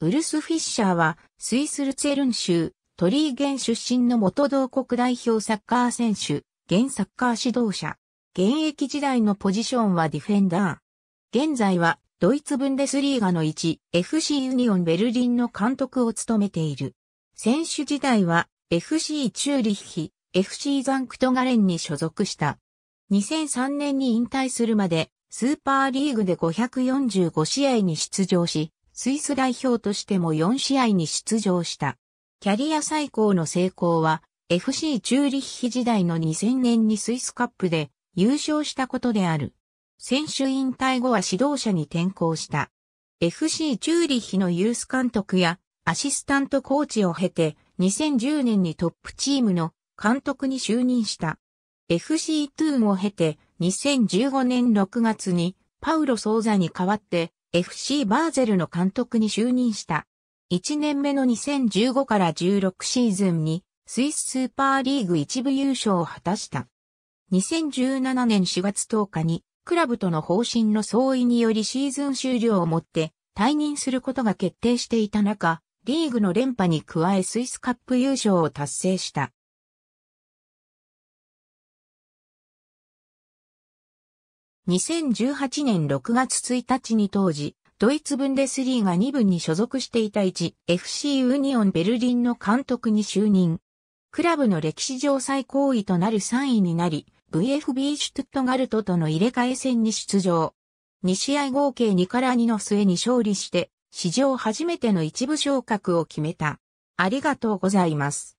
ウルス・フィッシャーは、スイス・ルツェルン州、トリーゲン出身の元同国代表サッカー選手、現サッカー指導者。現役時代のポジションはディフェンダー。現在は、ドイツブンデスリーガの一 FC ユニオンベルリンの監督を務めている。選手時代は、FC チューリッヒ、FC ザンクトガレンに所属した。2003年に引退するまで、スーパーリーグで545試合に出場し、スイス代表としても4試合に出場した。キャリア最高の成功は FC チューリッヒ時代の2000年にスイスカップで優勝したことである。選手引退後は指導者に転向した。FC チューリッヒのユース監督やアシスタントコーチを経て2010年にトップチームの監督に就任した。FC トゥーンを経て2015年6月にパウロ・ソーザに代わって FC バーゼルの監督に就任した。1年目の2015から16シーズンにスイススーパーリーグ一部優勝を果たした。2017年4月10日にクラブとの方針の相違によりシーズン終了をもって退任することが決定していた中、リーグの連覇に加えスイスカップ優勝を達成した。2018年6月1日に当時、ドイツブンデスリーが2部に所属していた 1FC ユニオンベルリンの監督に就任。クラブの歴史上最高位となる3位になり、VFB シュトゥットガルトとの入れ替え戦に出場。2試合合計2から2の末に勝利して、史上初めての一部昇格を決めた。ありがとうございます。